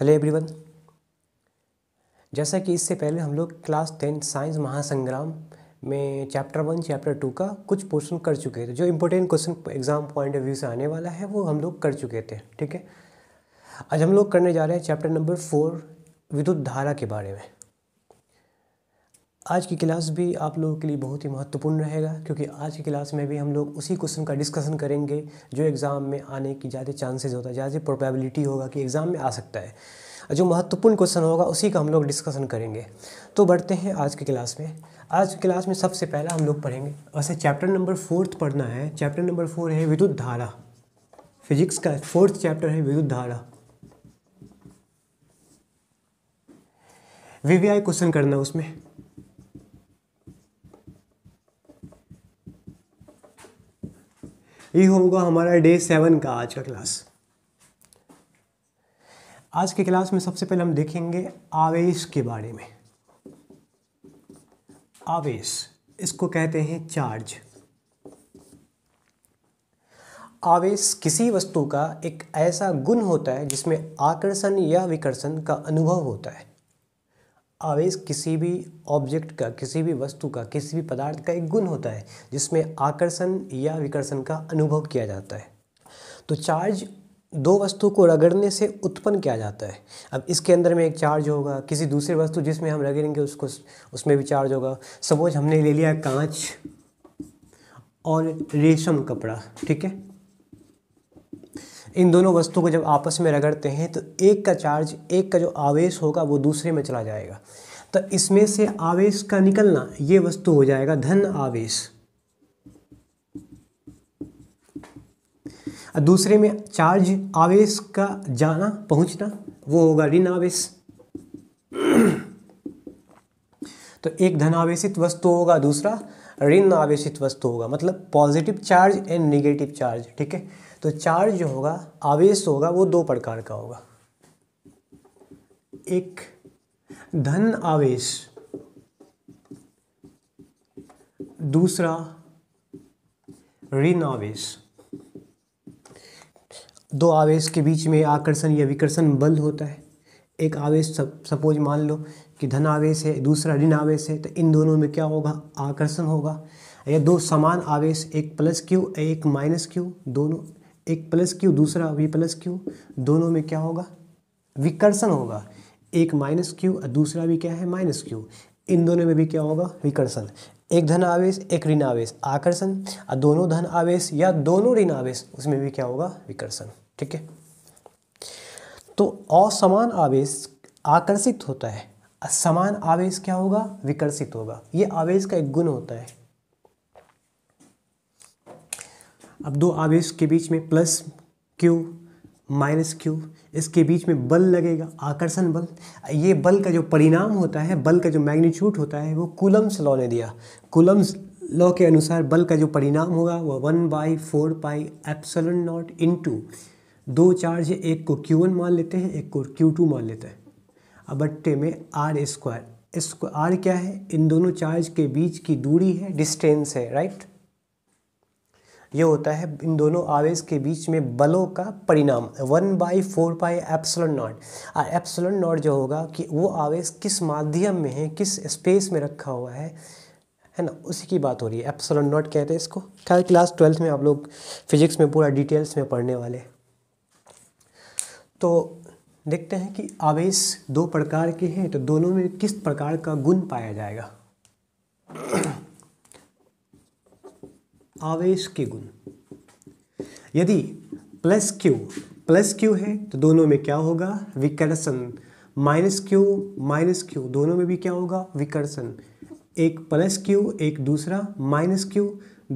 hello everyone जैसा कि इससे पहले हम लोग क्लास टेंथ साइंस महासंग्राम में चैप्टर वन चैप्टर टू का कुछ पोर्शन कर चुके थे जो important question exam point of view से आने वाला है वो हम लोग कर चुके थे ठीक है आज हम लोग करने जा रहे हैं चैप्टर नंबर फोर विद्युत धारा के बारे में आज की क्लास भी आप लोगों के लिए बहुत ही महत्वपूर्ण रहेगा क्योंकि आज की क्लास में भी हम लोग उसी क्वेश्चन का डिस्कशन करेंगे जो एग्ज़ाम में आने की ज़्यादा चांसेस होता है ज़्यादा प्रोबेबिलिटी होगा कि एग्ज़ाम में आ सकता है जो महत्वपूर्ण क्वेश्चन होगा उसी का हम लोग डिस्कशन करेंगे तो बढ़ते हैं आज की क्लास में आज की क्लास में सबसे पहला हम लोग पढ़ेंगे वैसे चैप्टर नंबर फोर्थ पढ़ना है चैप्टर नंबर फोर है विद्युत धारा फिजिक्स का फोर्थ चैप्टर है विद्युत धारा वीवीआई क्वेश्चन करना उसमें ये होगा हमारा डे सेवन का आज का क्लास आज के क्लास में सबसे पहले हम देखेंगे आवेश के बारे में आवेश इसको कहते हैं चार्ज आवेश किसी वस्तु का एक ऐसा गुण होता है जिसमें आकर्षण या विकर्षण का अनुभव होता है आवेश किसी भी ऑब्जेक्ट का किसी भी वस्तु का किसी भी पदार्थ का एक गुण होता है जिसमें आकर्षण या विकर्षण का अनुभव किया जाता है तो चार्ज दो वस्तु को रगड़ने से उत्पन्न किया जाता है अब इसके अंदर में एक चार्ज होगा किसी दूसरे वस्तु जिसमें हम रगड़ेंगे उसको उसमें भी चार्ज होगा सपोज हमने ले लिया कांच और रेशम कपड़ा ठीक है इन दोनों वस्तुओं को जब आपस में रगड़ते हैं तो एक का चार्ज एक का जो आवेश होगा वो दूसरे में चला जाएगा तो इसमें से आवेश का निकलना ये वस्तु हो जाएगा धन आवेश दूसरे में चार्ज आवेश का जाना पहुंचना वो होगा ऋण आवेश तो एक धन आवेशित वस्तु होगा दूसरा ऋण आवेशित वस्तु होगा मतलब positive charge and negative charge ठीक है तो चार्ज जो होगा आवेश होगा वो दो प्रकार का होगा एक धन आवेश दूसरा ऋण आवेश दो आवेश के बीच में आकर्षण या विकर्षण बल होता है एक आवेश सपोज मान लो कि धन आवेश है दूसरा ऋण आवेश है तो इन दोनों में क्या होगा आकर्षण होगा या दो समान आवेश एक प्लस क्यू एक माइनस क्यू दोनों एक प्लस क्यू दूसरा वी प्लस क्यू दोनों में क्या होगा विकर्षण होगा एक माइनस क्यू और दूसरा भी क्या है माइनस क्यू इन दोनों में भी क्या होगा विकर्षण एक धन आवेश एक ऋण आवेश आकर्षण और दोनों धन आवेश या दोनों ऋण आवेश उसमें भी क्या होगा विकर्षण ठीक है तो असमान आवेश आकर्षित होता है समान आवेश क्या होगा विकर्षित होगा ये आवेश का एक गुण होता है अब दो आवेश के बीच में प्लस क्यू माइनस क्यू इसके बीच में बल लगेगा आकर्षण बल ये बल का जो परिणाम होता है बल का जो मैग्नीट्यूड होता है वो कुलम्स लॉ ने दिया कुलम्स लॉ के अनुसार बल का जो परिणाम होगा वह one by four pi epsilon not into दो चार्ज एक को क्यू वन मान लेते हैं एक को क्यू टू मान लेते हैं अब बट्टे में आर स्क्वायर इसको आर क्या है इन दोनों चार्ज के बीच की दूरी है डिस्टेंस है राइट ये होता है इन दोनों आवेश के बीच में बलों का परिणाम one by four pi epsilon not और एप्सलन नॉट जो होगा कि वो आवेश किस माध्यम में है किस स्पेस में रखा हुआ है है ना उसी की बात हो रही है एप्सलन नॉट कहते हैं इसको खैर क्लास ट्वेल्थ में आप लोग फिजिक्स में पूरा डिटेल्स में पढ़ने वाले तो देखते हैं कि आवेश दो प्रकार के हैं तो दोनों में किस प्रकार का गुण पाया जाएगा आवेश के गुण यदि प्लस क्यू प्लस क्यू है तो दोनों में क्या होगा विकर्षण माइनस क्यू माइनस क्यू दोनों में भी क्या होगा विकर्षण एक प्लस क्यू एक दूसरा माइनस क्यू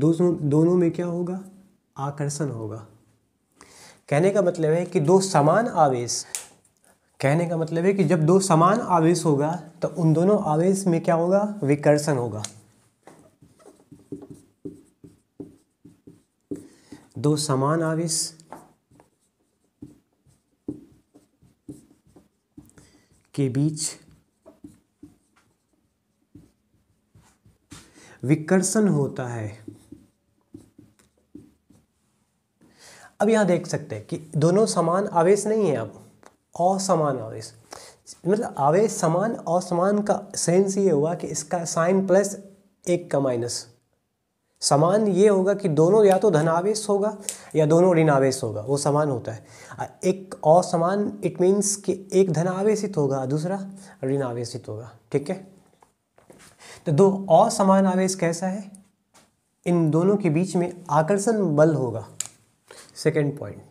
दोनों दोनों में क्या होगा आकर्षण होगा कहने का मतलब है कि दो समान आवेश कहने का मतलब है कि जब दो समान आवेश होगा तो उन दोनों आवेश में क्या होगा विकर्षण होगा दो समान आवेश के बीच विकर्षण होता है अब यहां देख सकते हैं कि दोनों समान आवेश नहीं है अब असमान आवेश मतलब आवेश समान असमान का सेंस ये हुआ कि इसका साइन प्लस एक का माइनस समान ये होगा कि दोनों या तो धनावेश होगा या दोनों ऋणावेश होगा वो समान होता है एक असमान इट मीन्स कि एक धनावेशित होगा दूसरा ऋणावेशित होगा ठीक है तो दो असमान आवेश कैसा है इन दोनों के बीच में आकर्षण बल होगा सेकेंड पॉइंट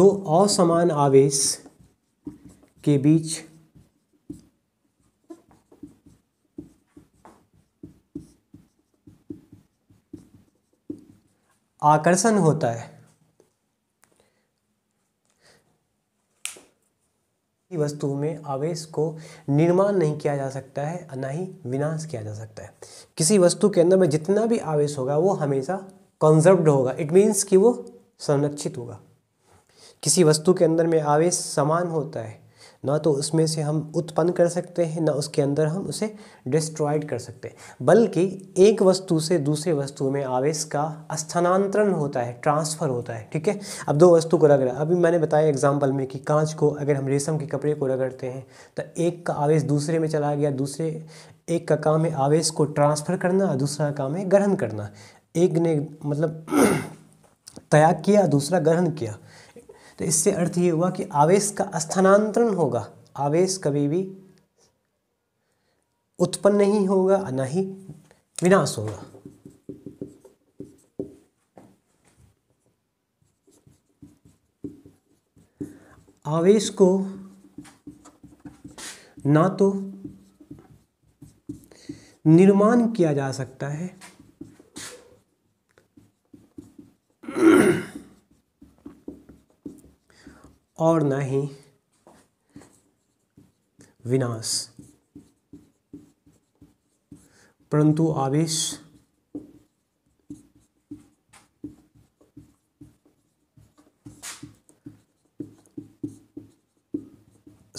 दो असमान आवेश के बीच आकर्षण होता है वस्तु में आवेश को निर्माण नहीं किया जा सकता है ना ही विनाश किया जा सकता है किसी वस्तु के अंदर में जितना भी आवेश होगा वो हमेशा कंजर्व्ड होगा इट मीन्स कि वो संरक्षित होगा किसी वस्तु के अंदर में आवेश समान होता है ना तो उसमें से हम उत्पन्न कर सकते हैं ना उसके अंदर हम उसे डिस्ट्रॉयड कर सकते हैं बल्कि एक वस्तु से दूसरे वस्तु में आवेश का स्थानांतरण होता है ट्रांसफ़र होता है ठीक है अब दो वस्तु को रगड़ा अभी मैंने बताया एग्जाम्पल में कि कांच को अगर हम रेशम के कपड़े को रगड़ते हैं तो एक का आवेश दूसरे में चला गया दूसरे एक का काम है आवेश को ट्रांसफ़र करना दूसरा काम है ग्रहण करना एक ने मतलब तैयार किया दूसरा ग्रहण किया तो इससे अर्थ ये हुआ कि आवेश का स्थानांतरण होगा आवेश कभी भी उत्पन्न नहीं होगा ना ही विनाश होगा आवेश को ना तो निर्माण किया जा सकता है और ना ही विनाश परंतु आवेश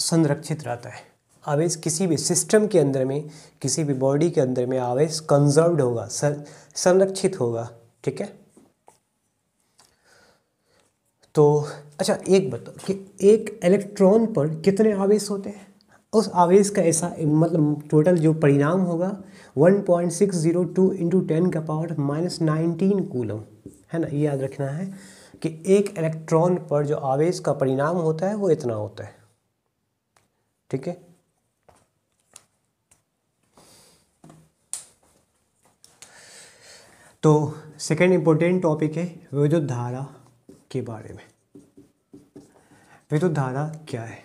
संरक्षित रहता है आवेश किसी भी सिस्टम के अंदर में किसी भी बॉडी के अंदर में आवेश कंजर्व्ड होगा संरक्षित होगा ठीक है तो अच्छा एक बताओ तो कि एक इलेक्ट्रॉन पर कितने आवेश होते हैं उस आवेश का ऐसा मतलब टोटल जो परिणाम होगा 1.602 point six zero two into ten का पावर माइनस नाइनटीन कूलम है ना ये याद रखना है कि एक इलेक्ट्रॉन पर जो आवेश का परिणाम होता है वो इतना होता है ठीक है तो सेकेंड इम्पोर्टेंट टॉपिक है विद्युत धारा के बारे में विद्युत धारा क्या है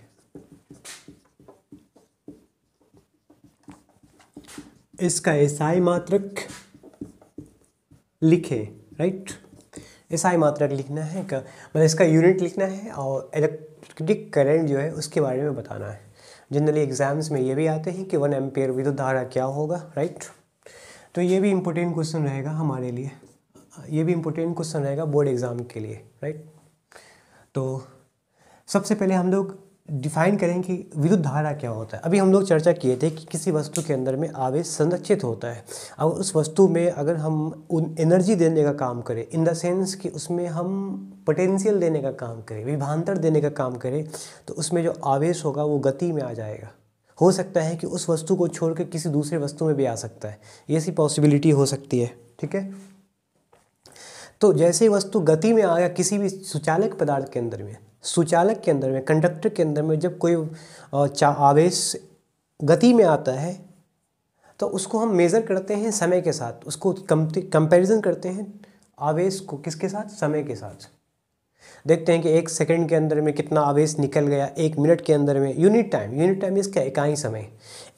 इसका ईसाई मात्रक लिखे राइट ईसाई मात्रक लिखना है का मतलब इसका यूनिट लिखना है और इलेक्ट्रिक करंट जो है उसके बारे में बताना है जनरली एग्जाम्स में ये भी आते हैं कि वन एम्पेयर विद्युत धारा क्या होगा राइट तो ये भी इम्पोर्टेंट क्वेश्चन रहेगा हमारे लिए ये भी इम्पोर्टेंट क्वेश्चन रहेगा बोर्ड एग्ज़ाम के लिए राइट तो सबसे पहले हम लोग डिफाइन करें कि विद्युत धारा क्या होता है अभी हम लोग चर्चा किए थे कि किसी वस्तु के अंदर में आवेश संरक्षित होता है और उस वस्तु में अगर हम उन एनर्जी देने का काम करें इन द सेंस कि उसमें हम पोटेंशियल देने का काम करें विभांतर देने का काम करें तो उसमें जो आवेश होगा वो गति में आ जाएगा हो सकता है कि उस वस्तु को छोड़ कर किसी दूसरे वस्तु में भी आ सकता है ये सी पॉसिबिलिटी हो सकती है ठीक है तो जैसे वस्तु गति में आ गया किसी भी सुचालक पदार्थ के अंदर में सुचालक के अंदर में कंडक्टर के अंदर में जब कोई आवेश गति में आता है तो उसको हम मेज़र करते हैं समय के साथ उसको कंपेरिजन करते हैं आवेश को किसके साथ समय के साथ देखते हैं कि एक सेकंड के अंदर में कितना आवेश निकल गया एक मिनट के अंदर में यूनिट टाइम यूनिट टाइम इसका इकाई समय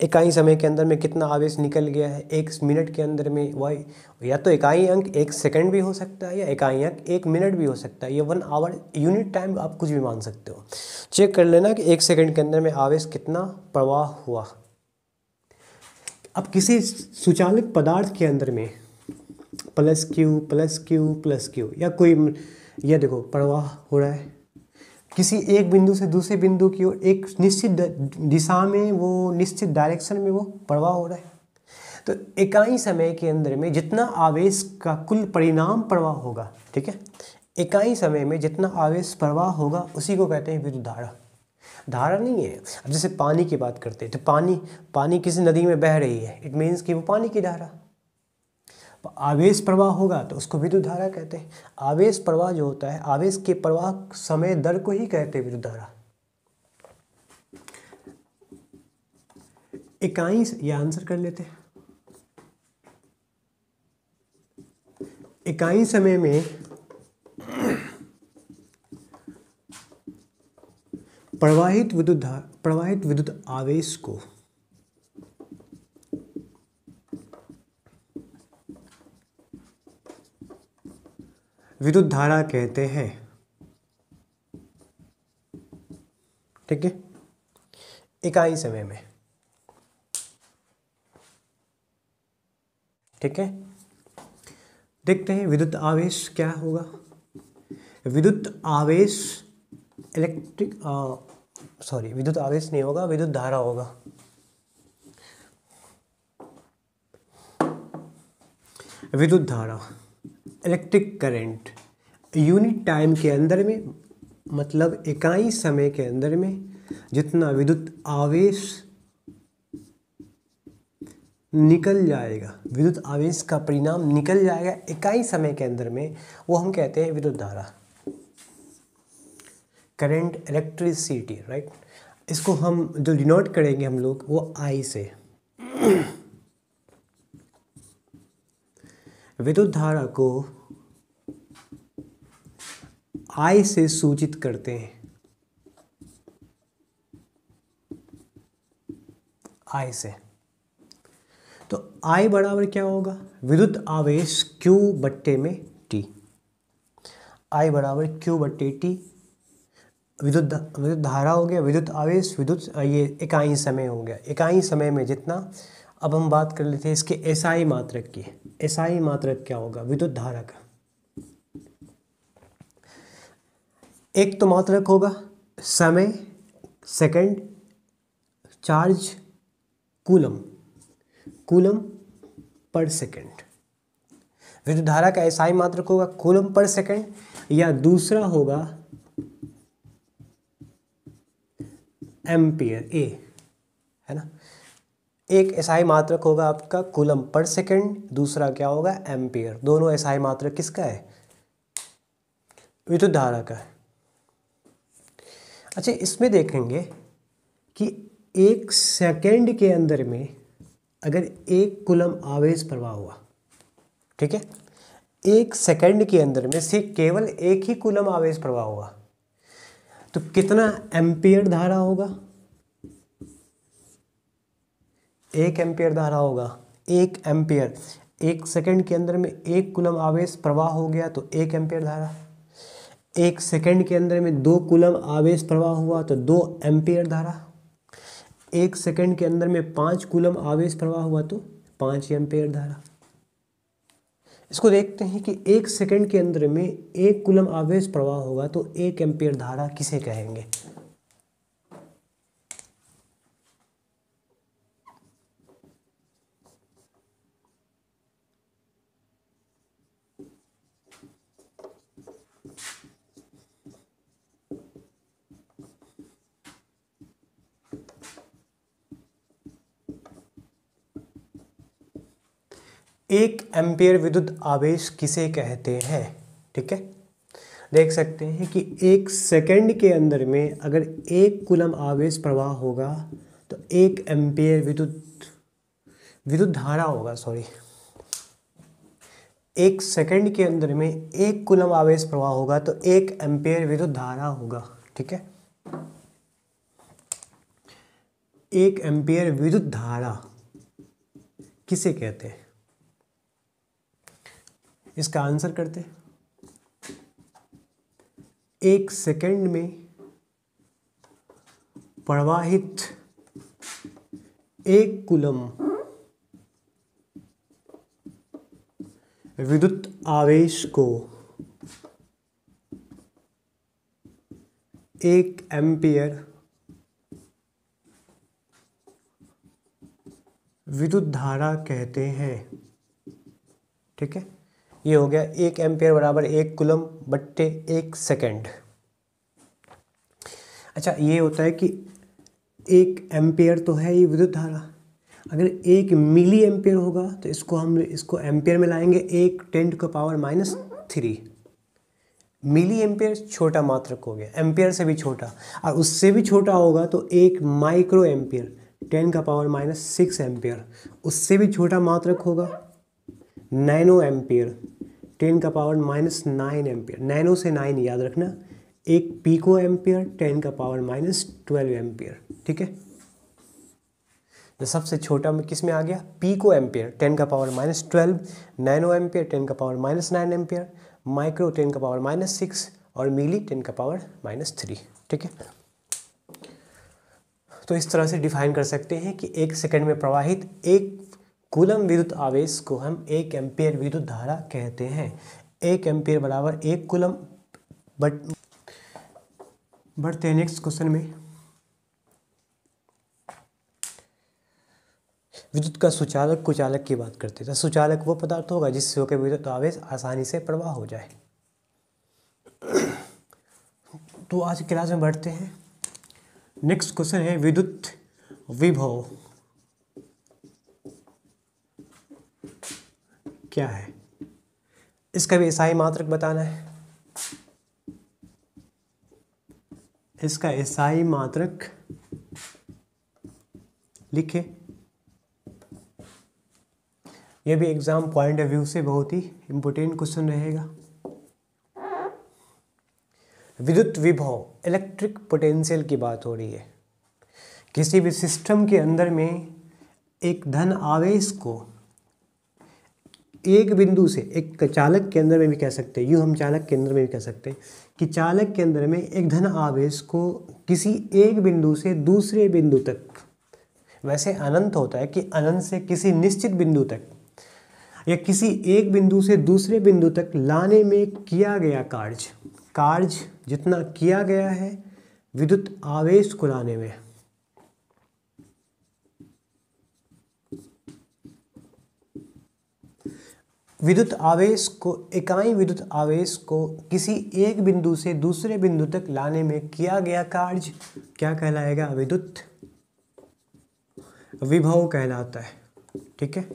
इकाई समय के अंदर में कितना आवेश निकल गया है एक मिनट के अंदर में वाई या तो इकाई अंक एक सेकंड भी हो सकता है या इकाई अंक एक मिनट भी हो सकता है ये वन आवर यूनिट टाइम आप कुछ भी मान सकते हो चेक कर लेना कि एक सेकेंड के अंदर में आवेश कितना प्रवाह हुआ अब किसी सुचालित पदार्थ के अंदर में plus Q plus Q plus Q या कोई यह देखो प्रवाह हो रहा है किसी एक बिंदु से दूसरे बिंदु की ओर एक निश्चित दिशा में वो निश्चित डायरेक्शन में वो प्रवाह हो रहा है तो इकाई समय के अंदर में जितना आवेश का कुल परिणाम प्रवाह होगा ठीक है इकाई समय में जितना आवेश प्रवाह होगा उसी को कहते हैं विद्युत धारा धारा नहीं है अब जैसे पानी की बात करते हैं तो पानी पानी किसी नदी में बह रही है इट मीन्स कि वो पानी की धारा आवेश प्रवाह होगा तो उसको विद्युत धारा कहते हैं आवेश प्रवाह जो होता है आवेश के प्रवाह समय दर को ही कहते हैं विद्युत धारा इकाई ये आंसर कर लेते हैं इकाई समय में प्रवाहित विद्युत प्रवाहित विद्युत आवेश को विद्युत धारा कहते हैं ठीक है इकाई समय में ठीक है देखते हैं विद्युत आवेश क्या होगा विद्युत आवेश इलेक्ट्रिक सॉरी विद्युत आवेश नहीं होगा विद्युत धारा होगा विद्युत धारा इलेक्ट्रिक करंट यूनिट टाइम के अंदर में मतलब इकाई समय के अंदर में जितना विद्युत आवेश निकल जाएगा विद्युत आवेश का परिणाम निकल जाएगा इकाई समय के अंदर में वो हम कहते हैं विद्युत धारा करंट इलेक्ट्रिसिटी राइट इसको हम जो डिनोट करेंगे हम लोग वो आई से विद्युत धारा को आई से सूचित करते हैं आई से तो आई बराबर क्या होगा विद्युत आवेश क्यू बट्टे में टी आई बराबर क्यू बट्टे टी विद्युत विद्युत धारा हो गया विद्युत आवेश विद्युत ये इकाई समय हो गया इकाई समय में जितना अब हम बात कर लेते हैं इसके एसआई मात्रक की एसआई मात्रक क्या होगा विद्युत धारा का एक तो मात्रक होगा समय सेकंड चार्ज कूलम कूलम पर सेकंड विद्युत धारा का एसआई मात्रक होगा कूलम पर सेकंड या दूसरा होगा एम्पियर ए है ना एक एसआई मात्रक होगा आपका कुलम पर सेकंड दूसरा क्या होगा एम्पियर दोनों एसआई मात्रक किसका है विद्युत धारा का अच्छा इसमें देखेंगे कि एक सेकंड के अंदर में अगर एक कुलम आवेश प्रवाह हुआ ठीक है एक सेकंड के अंदर में से केवल एक ही कुलम आवेश प्रवाह हुआ तो कितना एम्पियर धारा होगा एक एम्पियर धारा होगा एक एम्पियर एक सेकंड के अंदर में एक कुलम आवेश प्रवाह हो गया तो एक एम्पियर धारा एक सेकंड के अंदर में दो कुलम आवेश प्रवाह हुआ तो दो एम्पियर धारा एक सेकंड के अंदर में पांच कुलम आवेश प्रवाह हुआ तो पांच एम्पियर धारा इसको देखते हैं कि एक सेकंड के अंदर में एक कुलम आवेश प्रवाह होगा तो एक एम्पियर धारा किसे कहेंगे एक एम्पेयर विद्युत आवेश किसे कहते हैं ठीक है देख सकते हैं कि एक सेकंड के अंदर में अगर एक कुलम आवेश प्रवाह होगा तो एक एम्पेयर विद्युत विद्युत धारा होगा सॉरी एक सेकंड के अंदर में एक कुलम आवेश प्रवाह होगा तो एक एम्पेयर विद्युत धारा होगा ठीक है एक एम्पेयर विद्युत धारा किसे कहते हैं इसका आंसर करते हैं एक सेकंड में प्रवाहित एक कुलम विद्युत आवेश को एक एम्पियर विद्युत धारा कहते हैं ठीक है ये हो गया एक एम्पेयर बराबर एक कुलम बट्टे एक सेकेंड अच्छा ये होता है कि एक एम्पेयर तो है ये विद्युत धारा अगर एक मिली एम्पेयर होगा तो इसको हम इसको एम्पेयर में लाएंगे एक टेंट का power minus three milli ampere छोटा मात्रक हो गया एम्पेयर से भी छोटा और उससे भी छोटा होगा तो एक माइक्रो एम्पेयर टेन का पावर माइनस सिक्स एम्पेयर उससे भी छोटा मात्रक होगा नैनो एम्पेयर टेन का power minus nine ampere nano से नाइन याद रखना एक पीको एम्पियर टेन का पावर माइनस ट्वेल्व एम्पियर ठीक है तो सबसे छोटा में किस में आ गया पीको एम्पियर टेन का power minus twelve nano ampere ten का power minus nine ampere micro ten का पावर माइनस सिक्स और मिली टेन का पावर माइनस थ्री ठीक है तो इस तरह से डिफाइन कर सकते हैं कि एक सेकंड में प्रवाहित एक कूलम विद्युत आवेश को हम एक एम्पेयर विद्युत धारा कहते हैं एक एम्पेयर बराबर एक कुलम बट बढ़ते हैं नेक्स्ट क्वेश्चन में विद्युत का सुचालक कुचालक की बात करते हैं तो सुचालक वो पदार्थ होगा जिससे होकर विद्युत आवेश आसानी से प्रवाह हो जाए तो आज क्लास में बढ़ते हैं नेक्स्ट क्वेश्चन है विद्युत विभव क्या है इसका भी ईसाई मात्रक बताना है इसका ईसाई मात्रक लिखे ये भी एग्ज़ाम पॉइंट ऑफ व्यू से बहुत ही इंपॉर्टेंट क्वेश्चन रहेगा विद्युत विभव इलेक्ट्रिक पोटेंशियल की बात हो रही है किसी भी सिस्टम के अंदर में एक धन आवेश को एक बिंदु से एक चालक केंद्र में भी कह सकते हैं यू हम चालक केंद्र में भी कह सकते हैं कि चालक केंद्र में एक धन आवेश को किसी एक बिंदु से दूसरे बिंदु तक वैसे अनंत होता है कि अनंत से किसी निश्चित बिंदु तक या किसी एक बिंदु से दूसरे बिंदु तक लाने में किया गया कार्य कार्य जितना किया गया है विद्युत आवेश को लाने में विद्युत आवेश को इकाई विद्युत आवेश को किसी एक बिंदु से दूसरे बिंदु तक लाने में किया गया कार्य क्या कहलाएगा विद्युत विभव कहलाता है ठीक है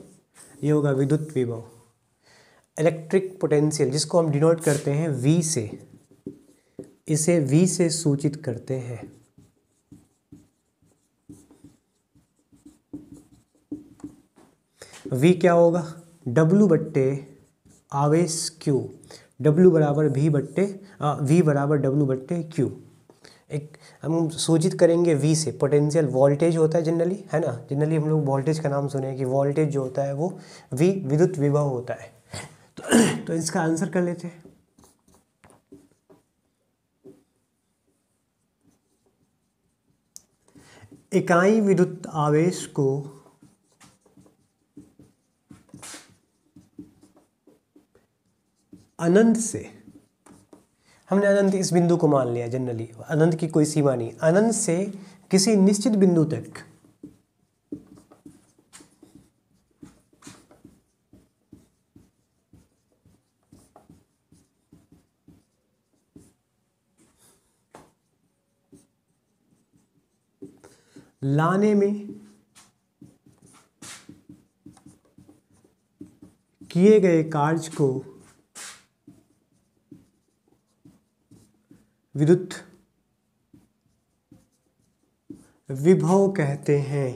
ये होगा विद्युत विभव इलेक्ट्रिक पोटेंशियल जिसको हम डिनोट करते हैं वी से इसे वी से सूचित करते हैं वी क्या होगा डब्लू बट्टे आवेश क्यू डब्लू बराबर वी बट्टे वी बराबर डब्लू बट्टे क्यू एक हम सूचित करेंगे वी से पोटेंशियल वोल्टेज होता है जनरली है ना जनरली हम लोग वोल्टेज का नाम सुने हैं कि वोल्टेज जो होता है वो वी विद्युत विभव होता है तो, तो इसका आंसर कर लेते हैं इकाई विद्युत आवेश को अनंत से हमने अनंत इस बिंदु को मान लिया जनरली अनंत की कोई सीमा नहीं अनंत से किसी निश्चित बिंदु तक लाने में किए गए कार्य को विद्युत विभव कहते हैं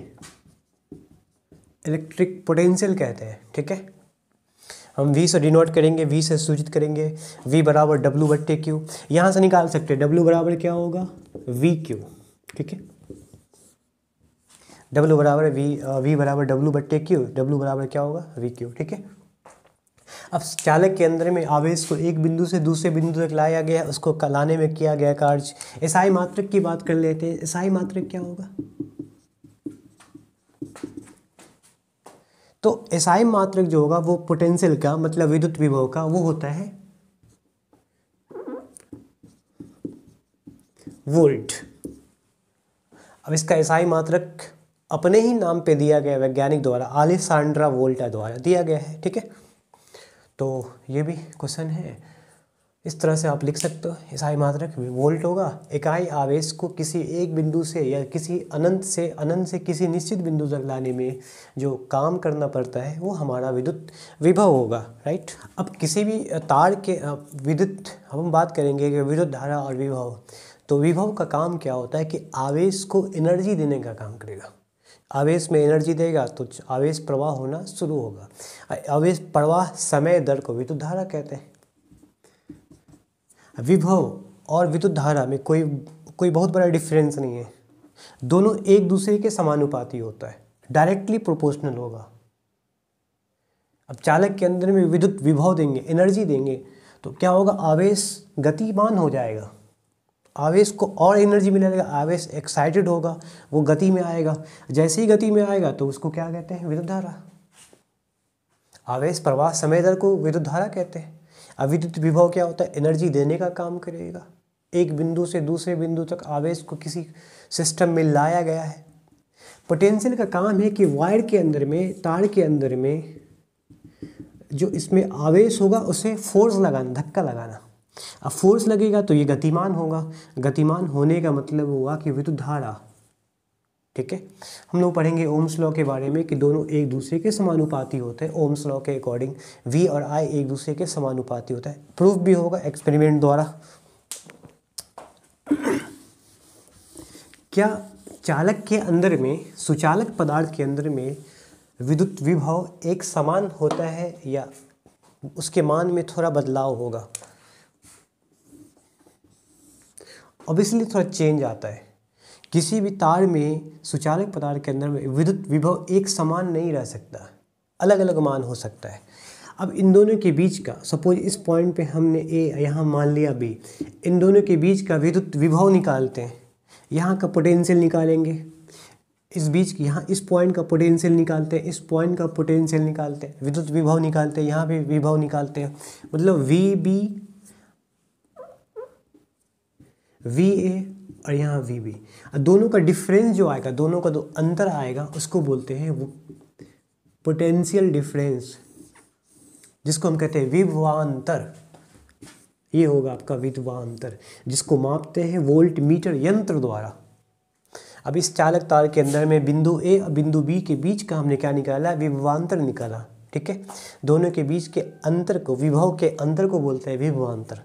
इलेक्ट्रिक पोटेंशियल कहते हैं ठीक है हम वी से डिनोट करेंगे वी से सूचित करेंगे वी बराबर डब्ल्यू बट्टे क्यू यहाँ से निकाल सकते हैं डब्लू बराबर क्या होगा वी क्यू ठीक है डब्ल्यू बराबर वी वी बराबर डब्ल्यू बट्टे क्यू डब्लू बराबर क्या होगा वी क्यू ठीक है अब चालक के अंदर में आवेश को एक बिंदु से दूसरे बिंदु तक लाया गया उसको लाने में किया गया कार्य ईसाई मात्रक की बात कर लेते हैं ईसाई मात्रक क्या होगा तो ईसाई मात्रक जो होगा वो पोटेंशियल का मतलब विद्युत विभव का वो होता है वोल्ट अब इसका ईसाई मात्रक अपने ही नाम पे दिया गया वैज्ञानिक द्वारा आलिसांड्रा वोल्टा द्वारा दिया गया है ठीक है तो ये भी क्वेश्चन है इस तरह से आप लिख सकते हो ईसाई मात्रक वोल्ट होगा इकाई आवेश को किसी एक बिंदु से या किसी अनंत से अनंत से किसी निश्चित बिंदु तक लाने में जो काम करना पड़ता है वो हमारा विद्युत विभव होगा राइट अब किसी भी तार के विद्युत हम बात करेंगे कि विद्युत धारा और विभव तो विभव का काम क्या होता है कि आवेश को एनर्जी देने का काम करेगा आवेश में एनर्जी देगा तो आवेश प्रवाह होना शुरू होगा आवेश प्रवाह समय दर को विद्युत धारा कहते हैं विभव और विद्युत धारा में कोई कोई बहुत बड़ा डिफरेंस नहीं है दोनों एक दूसरे के समानुपाती होता है डायरेक्टली प्रोपोर्शनल होगा अब चालक के अंदर में विद्युत विभव देंगे एनर्जी देंगे तो क्या होगा आवेश गतिमान हो जाएगा आवेश को और एनर्जी मिलेगा आवेश एक्साइटेड होगा वो गति में आएगा जैसे ही गति में आएगा तो उसको क्या कहते हैं विद्युत धारा आवेश प्रवाह समय दर को विद्युत धारा कहते हैं अब विद्युत विभव क्या होता है एनर्जी देने का काम करेगा एक बिंदु से दूसरे बिंदु तक आवेश को किसी सिस्टम में लाया गया है पोटेंशियल का काम है कि वायर के अंदर में तार के अंदर में जो इसमें आवेश होगा उसे फोर्स लगाना धक्का लगाना अब फोर्स लगेगा तो ये गतिमान होगा गतिमान होने का मतलब हुआ कि विद्युत धारा ठीक है हम लोग पढ़ेंगे ओम्स लॉ के बारे में कि दोनों एक दूसरे के समानुपाती होते हैं ओम्स लॉ के अकॉर्डिंग वी और आई एक दूसरे के समानुपाती होता है प्रूफ भी होगा एक्सपेरिमेंट द्वारा क्या चालक के अंदर में सुचालक पदार्थ के अंदर में विद्युत विभव एक समान होता है या उसके मान में थोड़ा बदलाव होगा ऑब्वियसली थोड़ा चेंज आता है किसी भी तार में सुचालक पदार्थ के अंदर में विद्युत विभव एक समान नहीं रह सकता अलग अलग मान हो सकता है अब इन दोनों के बीच का सपोज इस पॉइंट पे हमने ए यहाँ मान लिया बी इन दोनों के बीच का विद्युत विभव निकालते हैं यहाँ का पोटेंशियल निकालेंगे इस बीच की यहाँ इस पॉइंट का पोटेंशियल निकालते हैं इस पॉइंट का पोटेंशियल निकालते हैं विद्युत विभव निकालते हैं यहाँ पे विभव निकालते हैं मतलब वी बी वी ए और यहाँ वी बी दोनों का डिफरेंस जो आएगा दोनों का जो दो अंतर आएगा उसको बोलते हैं वो पोटेंशियल डिफरेंस जिसको हम कहते हैं विभवांतर ये होगा आपका विधवांतर जिसको मापते हैं वोल्ट मीटर यंत्र द्वारा अब इस चालक तार के अंदर में बिंदु ए और बिंदु बी के बीच का हमने क्या निकाला विभवांतर निकाला ठीक है दोनों के बीच के अंतर को विभव के अंतर को बोलते हैं विभवांतर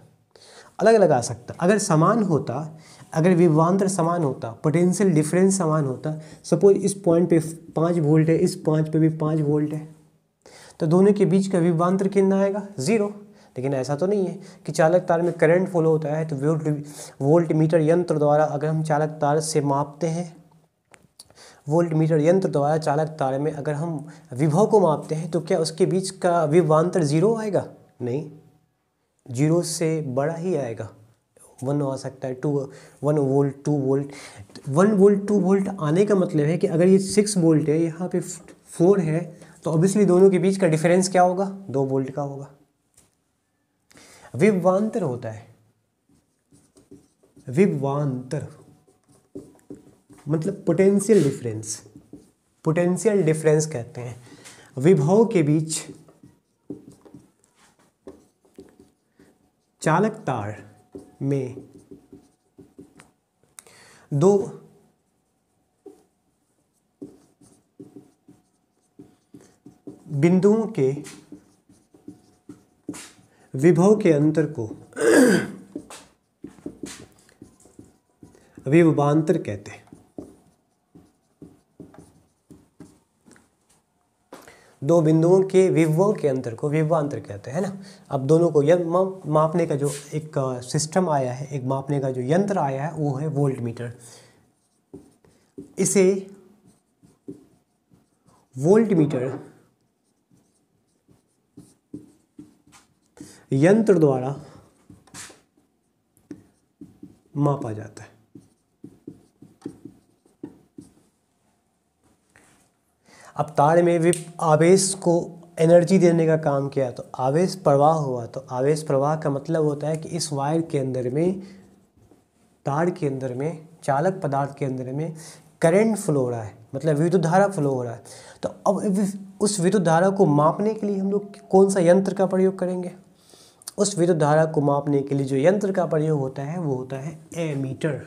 अलग अलग आ सकता अगर समान होता अगर विभवान्तर समान होता पोटेंशियल डिफरेंस समान होता सपोज इस पॉइंट पे पाँच वोल्ट है इस पॉइंट पे भी पाँच वोल्ट है तो दोनों के बीच का विभवान्तर कितना आएगा ज़ीरो लेकिन ऐसा तो नहीं है कि चालक तार में करंट फ्लो होता है तो वोल्ट वोल्ट मीटर यंत्र द्वारा अगर हम चालक तार से मापते हैं वोल्ट मीटर यंत्र द्वारा चालक तार में अगर हम विभव को मापते हैं तो क्या उसके बीच का विभवान्तर ज़ीरो आएगा नहीं जीरो से बड़ा ही आएगा वन आ सकता है two one volt two volt one volt two volt आने का मतलब है कि अगर ये सिक्स वोल्ट है यहाँ पे फोर है तो ऑब्वियसली दोनों के बीच का डिफरेंस क्या होगा दो वोल्ट का होगा विवान्तर होता है विवान्तर मतलब पोटेंशियल डिफरेंस पोटेंशियल डिफरेंस कहते हैं विभव के बीच चालक तार में दो बिंदुओं के विभव के अंतर को विभवांतर कहते हैं दो बिंदुओं के विवों के अंतर को अंतर कहते हैं ना अब दोनों को मापने का जो एक सिस्टम आया है एक मापने का जो यंत्र आया है वो है वोल्ट मीटर इसे वोल्ट मीटर यंत्र द्वारा मापा जाता है अब ताड़ में विप आवेश को एनर्जी देने का काम किया तो आवेश प्रवाह हुआ तो आवेश प्रवाह का मतलब होता है कि इस वायर के अंदर में तार के अंदर में चालक पदार्थ के अंदर में करंट फ्लो हो रहा है मतलब विद्युत धारा फ्लो हो रहा है तो अब उस विद्युत धारा को मापने के लिए हम लोग कौन सा यंत्र का प्रयोग करेंगे उस विद्युत धारा को मापने के लिए जो यंत्र का प्रयोग होता है वो होता है एमीटर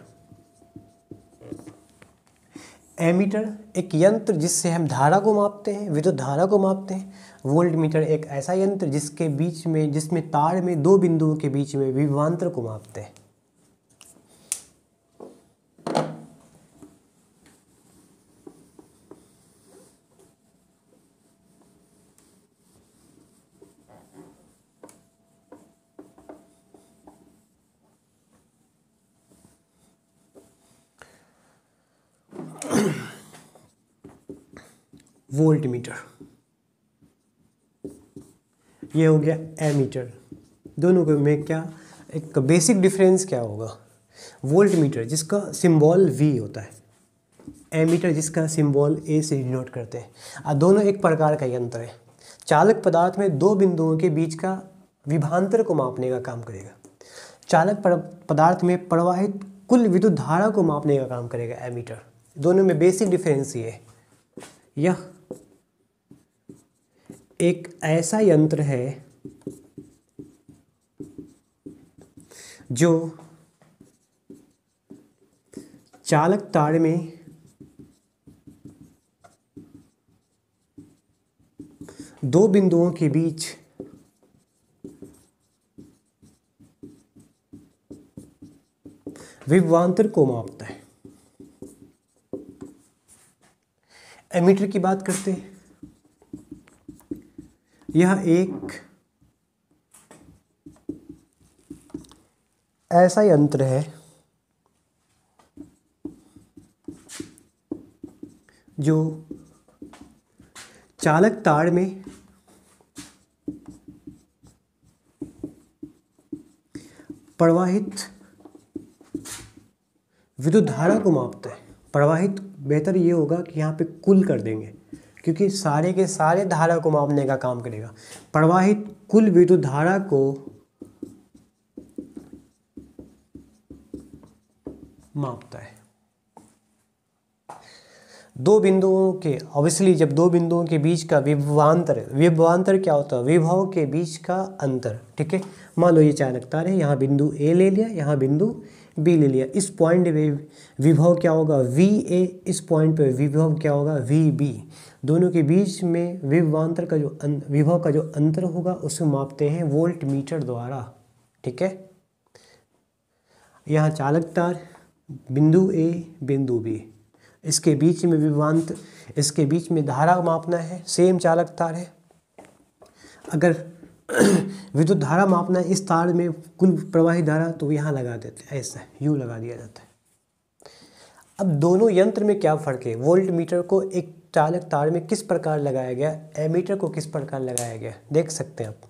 एमीटर एक यंत्र जिससे हम धारा को मापते हैं विद्युत धारा को मापते हैं वोल्ट मीटर एक ऐसा यंत्र जिसके बीच में जिसमें तार में दो बिंदुओं के बीच में विभवांतर को मापते हैं वोल्ट मीटर ये हो गया एमीटर दोनों में क्या एक बेसिक डिफरेंस क्या होगा वोल्ट मीटर जिसका सिंबल वी होता है एमीटर जिसका सिंबल ए से डिनोट करते हैं और दोनों एक प्रकार का यंत्र है चालक पदार्थ में दो बिंदुओं के बीच का विभांतर को मापने का काम करेगा चालक पदार्थ में प्रवाहित कुल विद्युत धारा को मापने का काम करेगा एमीटर दोनों में बेसिक डिफरेंस ये है यह एक ऐसा यंत्र है जो चालक तार में दो बिंदुओं के बीच विभवांतर को मापता है एमीटर की बात करते हैं यह एक ऐसा यंत्र है जो चालक तार में प्रवाहित विद्युत धारा को मापता है प्रवाहित बेहतर ये होगा कि यहाँ पे कुल कर देंगे क्योंकि सारे के सारे धारा को मापने का काम करेगा प्रवाहित कुल विद्युत धारा को मापता है दो बिंदुओं के ऑब्वियसली जब दो बिंदुओं के बीच का विभवांतर विभवांतर क्या होता है विभव के बीच का अंतर ठीक है मान लो ये चालक तार है यहाँ बिंदु ए ले लिया यहाँ बिंदु बी ले लिया इस पॉइंट पे विभव क्या होगा वी ए इस पॉइंट पे विभव क्या होगा वी बी दोनों के बीच में विभवान्तर का जो अं, विभव का जो अंतर होगा उसे मापते हैं वोल्ट मीटर द्वारा ठीक है यहाँ चालक तार बिंदु ए बिंदु बी इसके बीच में विभवान्त इसके बीच में धारा मापना है सेम चालक तार है अगर विद्युत धारा मापना है इस तार में कुल प्रवाही धारा तो यहाँ लगा देते हैं ऐसा यू लगा दिया जाता है अब दोनों यंत्र में क्या फ़र्क है वोल्ट मीटर को एक चालक तार में किस प्रकार लगाया गया एमीटर को किस प्रकार लगाया गया देख सकते हैं आप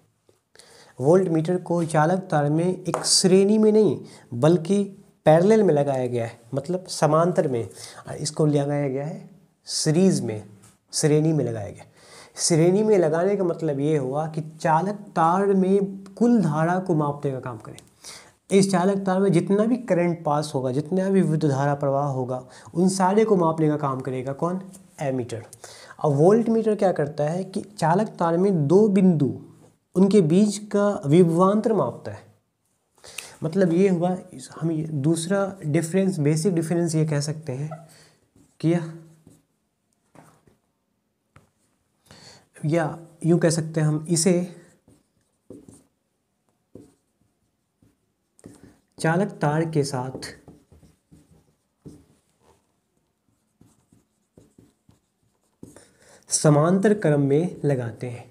वोल्ट मीटर को चालक तार में एक श्रेणी में नहीं बल्कि पैरेलल में लगाया गया है मतलब समांतर में और इसको लगाया गया है सीरीज में श्रेणी में लगाया गया श्रेणी में लगाने का मतलब ये हुआ कि चालक तार में कुल धारा को मापने का काम करें इस चालक तार में जितना भी करंट पास होगा जितना भी विद्युत धारा प्रवाह होगा उन सारे को मापने का काम करेगा कौन एमीटर अब वोल्ट मीटर क्या करता है कि चालक तार में दो बिंदु उनके बीच का विभवान्तर मापता है मतलब ये हुआ हम ये दूसरा डिफरेंस बेसिक डिफरेंस ये कह सकते हैं कि या, या यूं कह सकते हैं हम इसे चालक तार के साथ समांतर क्रम में लगाते हैं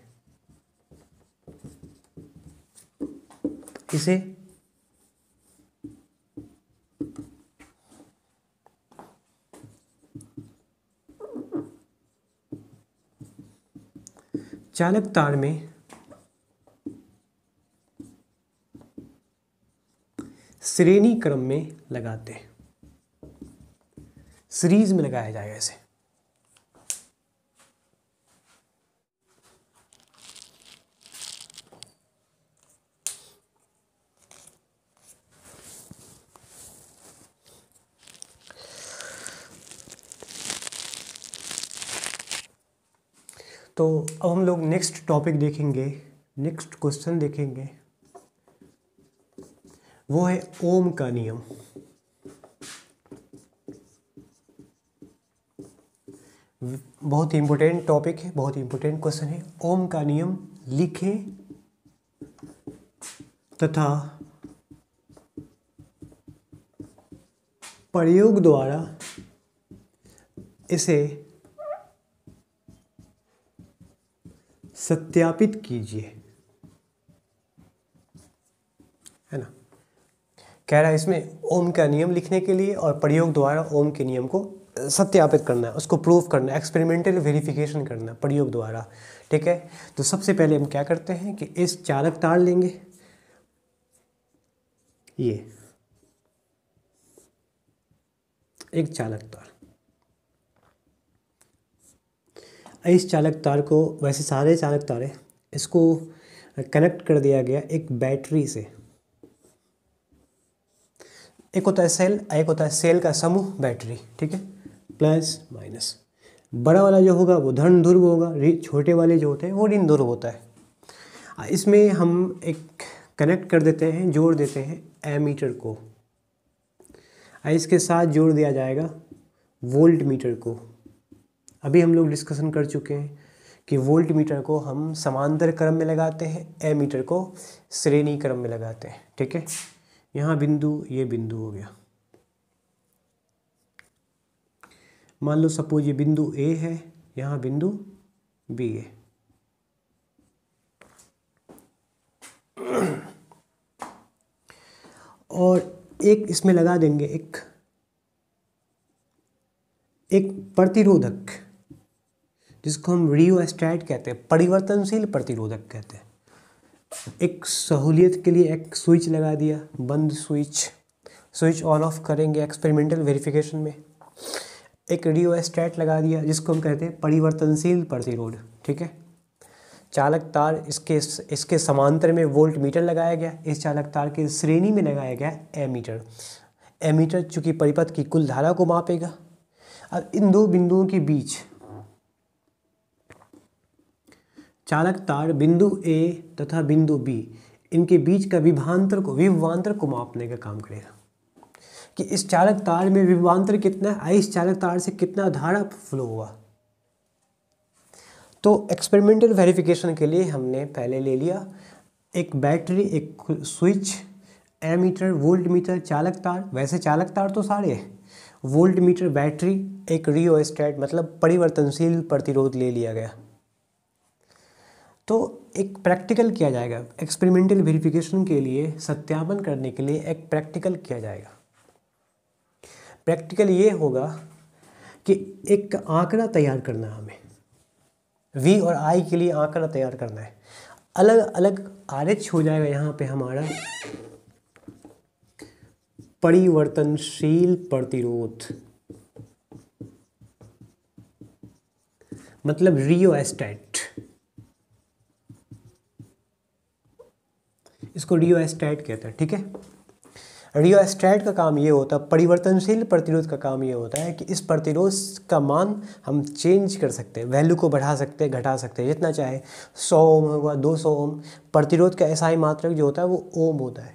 इसे चालक तार में श्रेणी क्रम में लगाते हैं सीरीज में लगाया जाएगा इसे तो अब हम लोग नेक्स्ट टॉपिक देखेंगे नेक्स्ट क्वेश्चन देखेंगे वो है ओम का नियम बहुत ही इंपॉर्टेंट टॉपिक है बहुत ही इंपॉर्टेंट क्वेश्चन है ओम का नियम लिखें तथा प्रयोग द्वारा इसे सत्यापित कीजिए है ना कह रहा है इसमें ओम का नियम लिखने के लिए और प्रयोग द्वारा ओम के नियम को सत्यापित करना है उसको प्रूफ करना है एक्सपेरिमेंटल वेरिफिकेशन करना है प्रयोग द्वारा ठीक है तो सबसे पहले हम क्या करते हैं कि इस चालक तार लेंगे ये एक चालक तार इस चालक तार को वैसे सारे चालक तार इसको कनेक्ट कर दिया गया एक बैटरी से एक होता है सेल एक होता है सेल का समूह बैटरी ठीक है प्लस माइनस बड़ा वाला जो होगा वो धन ध्रुव होगा छोटे वाले जो होते हैं वो ऋण ध्रुव होता है इसमें हम एक कनेक्ट कर देते हैं जोड़ देते हैं एमीटर को इसके साथ जोड़ दिया जाएगा वोल्ट मीटर को अभी हम लोग डिस्कशन कर चुके हैं कि वोल्ट मीटर को हम समांतर क्रम में लगाते हैं ए मीटर को श्रेणी क्रम में लगाते हैं ठीक है यहाँ बिंदु ये बिंदु हो गया मान लो सपोज ये बिंदु ए है यहाँ बिंदु बी है और एक इसमें लगा देंगे एक एक प्रतिरोधक जिसको हम रियोस्टैट कहते हैं परिवर्तनशील प्रतिरोधक कहते हैं एक सहूलियत के लिए एक स्विच लगा दिया बंद स्विच स्विच ऑन ऑफ करेंगे एक्सपेरिमेंटल वेरिफिकेशन में एक रियोस्टैट लगा दिया जिसको हम कहते हैं परिवर्तनशील प्रतिरोध ठीक है चालक तार इसके इसके समांतर में वोल्ट मीटर लगाया गया इस चालक तार के श्रेणी में लगाया गया एमीटर एमीटर चूँकि परिपथ की कुल धारा को मापेगा और इन दो बिंदुओं के बीच चालक तार बिंदु ए तथा बिंदु बी इनके बीच का विभांतर को विभवान्तर को मापने का काम करेगा कि इस चालक तार में विभवान्तर कितना है इस चालक तार से कितना धारा फ्लो हुआ तो एक्सपेरिमेंटल वेरिफिकेशन के लिए हमने पहले ले लिया एक बैटरी एक स्विच एमीटर वोल्ट मीटर चालक तार वैसे चालक तार तो सारे हैं वोल्ट मीटर बैटरी एक रियोस्टेट मतलब परिवर्तनशील प्रतिरोध ले लिया गया तो एक प्रैक्टिकल किया जाएगा एक्सपेरिमेंटल वेरिफिकेशन के लिए सत्यापन करने के लिए एक प्रैक्टिकल किया जाएगा प्रैक्टिकल ये होगा कि एक आंकड़ा तैयार करना है हमें वी और आई के लिए आंकड़ा तैयार करना है अलग अलग आर एच हो जाएगा यहाँ पे हमारा परिवर्तनशील प्रतिरोध मतलब रियो एस्टेट इसको रियो एस्टेट कहते हैं ठीक है रियो एस्टेट का काम ये होता है परिवर्तनशील प्रतिरोध का काम ये होता है कि इस प्रतिरोध का मान हम चेंज कर सकते हैं वैल्यू को बढ़ा सकते हैं घटा सकते हैं जितना चाहे सौ ओम होगा दो सौ ओम प्रतिरोध का ऐसा ही मात्रक जो होता है वो ओम होता है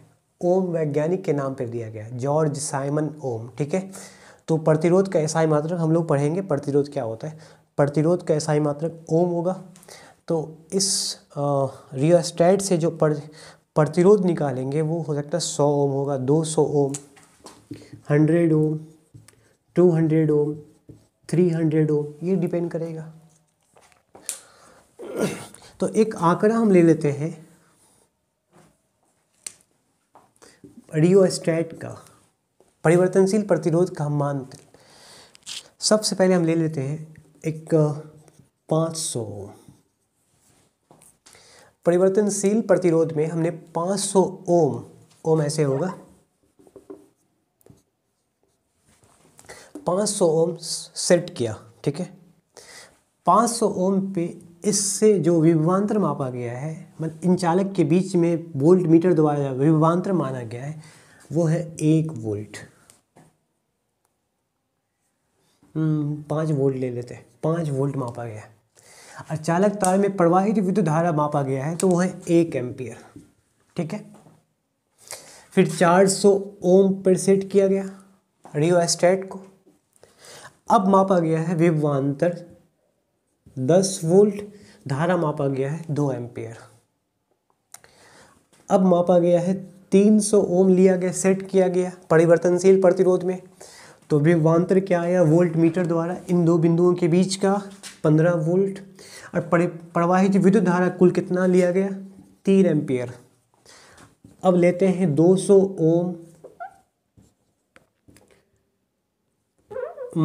ओम वैज्ञानिक के नाम पर दिया गया जॉर्ज साइमन ओम ठीक है तो प्रतिरोध का ऐसा ही मात्रक हम लोग पढ़ेंगे प्रतिरोध क्या होता है प्रतिरोध का ऐसा ही मात्रक ओम होगा तो इस रियोस्टैट से जो प्रतिरोध निकालेंगे वो हो सकता है सौ ओम होगा दो सौ ohm hundred ohm two hundred ohm three hundred ohm ये डिपेंड करेगा तो एक आंकड़ा हम ले लेते हैं रियो रियोस्टैट का परिवर्तनशील प्रतिरोध का मान सबसे पहले हम ले लेते हैं एक पाँच सौ ओम परिवर्तनशील प्रतिरोध में हमने 500 ओम ओम ऐसे होगा 500 ओम सेट किया ठीक है 500 ओम पे इससे जो विभवांतर मापा गया है मतलब इन चालक के बीच में वोल्ट मीटर द्वारा विभवांतर माना गया है वो है एक वोल्ट हम्म, पाँच वोल्ट ले लेते हैं पाँच वोल्ट मापा गया है और चालक तार में प्रवाहित विद्युत धारा मापा गया है तो वह है एक एम्पियर ठीक है फिर 400 ओम पर सेट किया गया रियो एस्टेट को अब मापा गया है विभवान्तर 10 वोल्ट धारा मापा गया है दो एम्पियर अब मापा गया है 300 ओम लिया गया सेट किया गया परिवर्तनशील प्रतिरोध में तो विभवान्तर क्या आया वोल्ट मीटर द्वारा इन दो बिंदुओं के बीच का 15 वोल्ट और प्रवाहित विद्युत धारा कुल कितना लिया गया तीन एम्पियर अब लेते हैं 200 ओम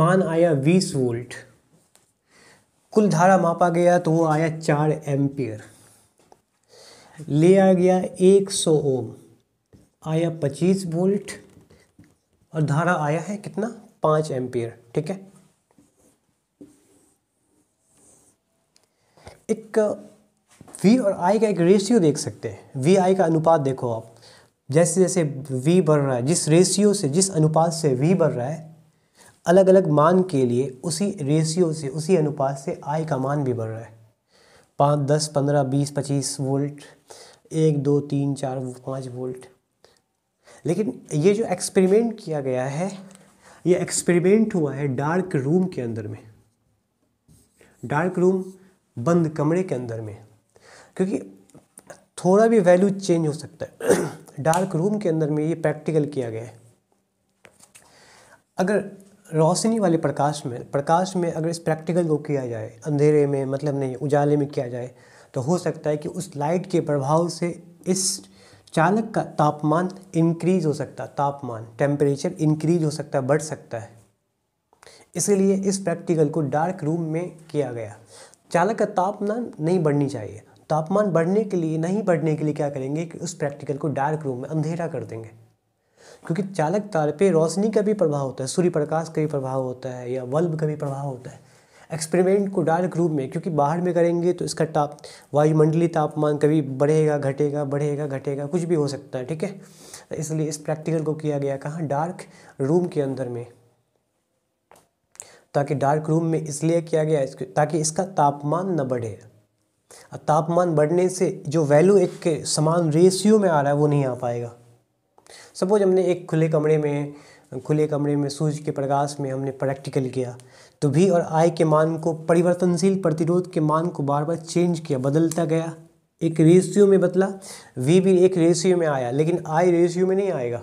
मान आया 20 वोल्ट कुल धारा मापा गया तो वो आया चार एम्पियर लिया गया 100 ओम आया 25 वोल्ट और धारा आया है कितना पाँच एम्पियर ठीक है एक वी और आई का एक रेशियो देख सकते हैं वी आई का अनुपात देखो आप जैसे जैसे वी बढ़ रहा है जिस रेशियो से जिस अनुपात से वी बढ़ रहा है अलग अलग मान के लिए उसी रेशियो से उसी अनुपात से आई का मान भी बढ़ रहा है पाँच दस पंद्रह बीस पच्चीस वोल्ट एक दो तीन चार पाँच वोल्ट लेकिन ये जो एक्सपेरिमेंट किया गया है ये एक्सपेरिमेंट हुआ है डार्क रूम के अंदर में डार्क रूम बंद कमरे के अंदर में क्योंकि थोड़ा भी वैल्यू चेंज हो सकता है डार्क रूम के अंदर में ये प्रैक्टिकल किया गया है अगर रोशनी वाले प्रकाश में प्रकाश में अगर इस प्रैक्टिकल को किया जाए अंधेरे में मतलब नहीं उजाले में किया जाए तो हो सकता है कि उस लाइट के प्रभाव से इस चालक का तापमान इंक्रीज हो सकता है तापमान टेम्परेचर इंक्रीज हो सकता है बढ़ सकता है इसलिए इस प्रैक्टिकल को डार्क रूम में किया गया चालक का तापमान नहीं बढ़नी चाहिए तापमान बढ़ने के लिए नहीं बढ़ने के लिए क्या करेंगे कि उस प्रैक्टिकल को डार्क रूम में अंधेरा कर देंगे क्योंकि चालक तार पे रोशनी का भी प्रभाव होता है सूर्य प्रकाश का भी प्रभाव होता है या बल्ब का भी प्रभाव होता है एक्सपेरिमेंट को डार्क रूम में क्योंकि बाहर में करेंगे तो इसका ताप वायुमंडलीय तापमान कभी बढ़ेगा घटेगा बढ़ेगा घटेगा कुछ भी हो सकता है ठीक है इसलिए इस प्रैक्टिकल को किया गया कहाँ डार्क रूम के अंदर में ताकि डार्क रूम में इसलिए किया गया इसके ताकि इसका तापमान न बढ़े तापमान बढ़ने से जो वैल्यू एक समान रेशियो में आ रहा है वो नहीं आ पाएगा सपोज हमने एक खुले कमरे में खुले कमरे में सूर्य के प्रकाश में हमने प्रैक्टिकल किया तो भी और आय के मान को परिवर्तनशील प्रतिरोध के मान को बार बार चेंज किया बदलता गया एक रेशियो में बदला वी भी एक रेशियो में आया लेकिन आय रेशियो में नहीं आएगा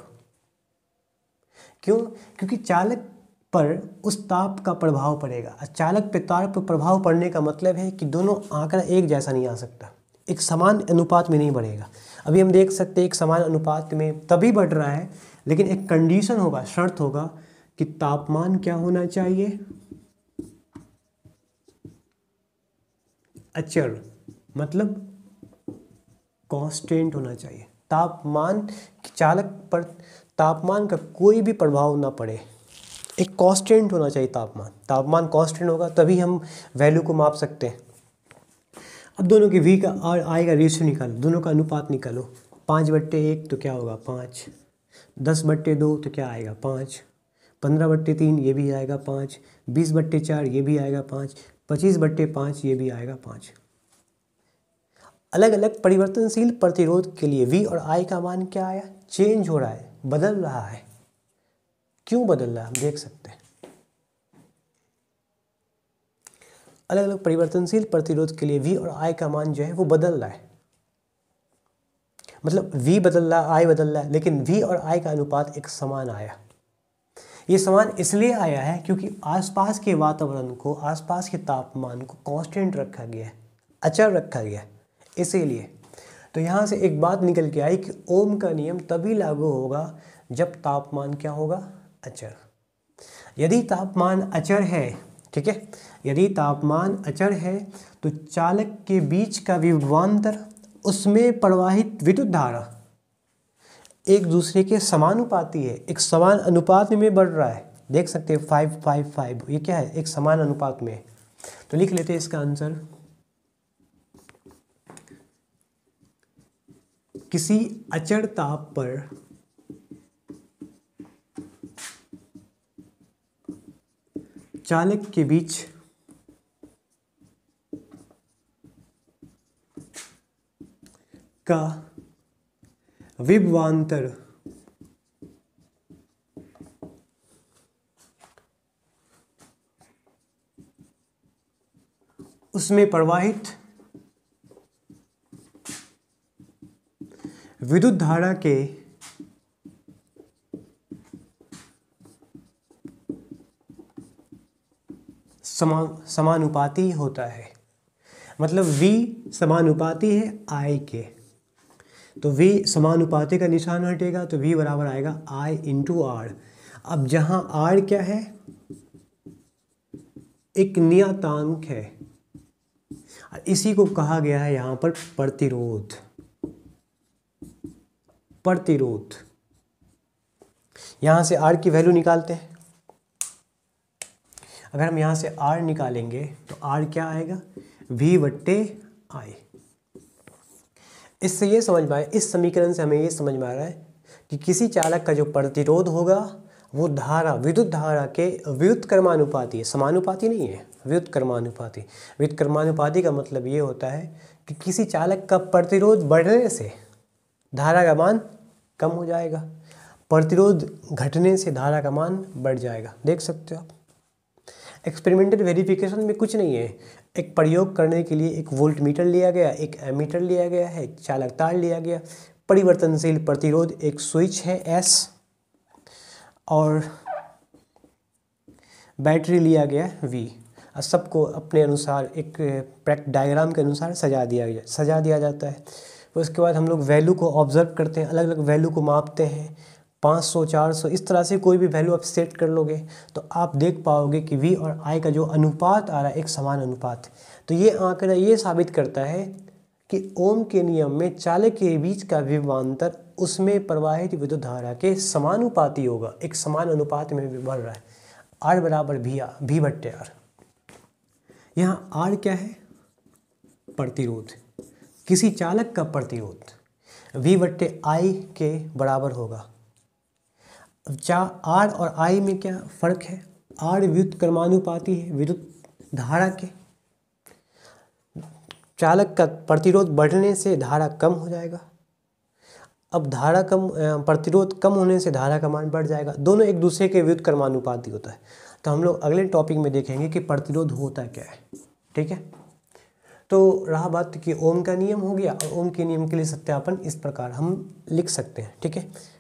क्यों क्योंकि चालक पर उस ताप का प्रभाव पड़ेगा अचालक पे ताप पर प्रभाव पड़ने का मतलब है कि दोनों आंकड़ा एक जैसा नहीं आ सकता एक समान अनुपात में नहीं बढ़ेगा अभी हम देख सकते हैं एक समान अनुपात में तभी बढ़ रहा है लेकिन एक कंडीशन होगा शर्त होगा कि तापमान क्या होना चाहिए अचर मतलब कॉन्स्टेंट होना चाहिए तापमान चालक पर तापमान का कोई भी प्रभाव ना पड़े एक कॉन्स्टेंट होना चाहिए तापमान तापमान कॉन्स्टेंट होगा तभी हम वैल्यू को माप सकते हैं अब दोनों के वी का और आई का रेशियो निकालो दोनों का अनुपात निकालो पाँच बट्टे एक तो क्या होगा पाँच दस बट्टे दो तो क्या आएगा पाँच पंद्रह बट्टे तीन ये भी आएगा पाँच बीस बट्टे चार ये भी आएगा पाँच पच्चीस बट्टे पाँच ये भी आएगा पाँच अलग अलग परिवर्तनशील प्रतिरोध के लिए वी और आई का मान क्या आया चेंज हो रहा है बदल रहा है क्यों बदल रहा है हम देख सकते हैं अलग अलग परिवर्तनशील प्रतिरोध के लिए वी और आई का मान जो है वो बदल रहा है मतलब वी बदल रहा है आई बदल रहा है लेकिन वी और आई का अनुपात एक समान आया ये समान इसलिए आया है क्योंकि आसपास के वातावरण को आसपास के तापमान को कांस्टेंट रखा गया है अचर रखा गया है इसीलिए तो यहाँ से एक बात निकल के आई कि ओम का नियम तभी लागू होगा जब तापमान क्या होगा अचर यदि तापमान अचर है ठीक है यदि तापमान अचर है तो चालक के बीच का विभवान्तर उसमें प्रवाहित विद्युत धारा एक दूसरे के समानुपाती है एक समान अनुपात में बढ़ रहा है देख सकते हैं फाइव फाइव फाइव ये क्या है एक समान अनुपात में तो लिख लेते हैं इसका आंसर किसी अचर ताप पर चालक के बीच का विभवांतर उसमें प्रवाहित विद्युत धारा के समा समानुपाती होता है मतलब v समानुपाती है i के तो v समानुपाती का निशान हटेगा तो v बराबर आएगा i इंटू आर अब जहां r क्या है एक नियतांक है इसी को कहा गया है यहां पर प्रतिरोध प्रतिरोध यहां से आर की वैल्यू निकालते हैं अगर हम यहाँ से आर निकालेंगे तो आर क्या आएगा वी वट्टे आई इससे ये समझ में आया इस समीकरण से हमें ये समझ में आ रहा है कि किसी चालक का जो प्रतिरोध होगा वो धारा विद्युत धारा के विद्युत कर्मानुपाति समानुपाति नहीं है विद्युत कर्मानुपाति विद्युत कर्मानुपाति का मतलब ये होता है कि किसी चालक का प्रतिरोध बढ़ने से धारा का मान कम हो जाएगा प्रतिरोध घटने से धारा का मान बढ़ जाएगा देख सकते हो आप एक्सपेरिमेंटल वेरिफिकेशन में कुछ नहीं है एक प्रयोग करने के लिए एक वोल्ट मीटर लिया गया एक एमीटर लिया गया है एक चालक तार लिया गया परिवर्तनशील प्रतिरोध एक स्विच है एस और बैटरी लिया गया वी और सबको अपने अनुसार एक प्रैक्ट डायग्राम के अनुसार सजा दिया गया सजा दिया जाता है उसके बाद हम लोग वैल्यू को ऑब्जर्व करते हैं अलग अलग वैल्यू को मापते हैं 500 400 इस तरह से कोई भी वैल्यू आप सेट कर लोगे तो आप देख पाओगे कि वी और आई का जो अनुपात आ रहा है एक समान अनुपात तो ये आंकड़ा ये साबित करता है कि ओम के नियम में चालक के बीच का विवांतर उसमें प्रवाहित विद्युत धारा के समानुपाती होगा एक समान अनुपात में बढ़ रहा है आर बराबर भी आ, भी भट्टे आर यहाँ आर क्या है प्रतिरोध किसी चालक का प्रतिरोध वी बट्टे आई के बराबर होगा अब चा आर और आई में क्या फ़र्क है आर विद्युत क्रमानुपाती है विद्युत धारा के चालक का प्रतिरोध बढ़ने से धारा कम हो जाएगा अब धारा कम प्रतिरोध कम होने से धारा का मान बढ़ जाएगा दोनों एक दूसरे के विद्युत क्रमानुपाती होता है तो हम लोग अगले टॉपिक में देखेंगे कि प्रतिरोध होता क्या है ठीक है तो रहा बात कि ओम का नियम हो गया और ओम के नियम के लिए सत्यापन इस प्रकार हम लिख सकते हैं ठीक है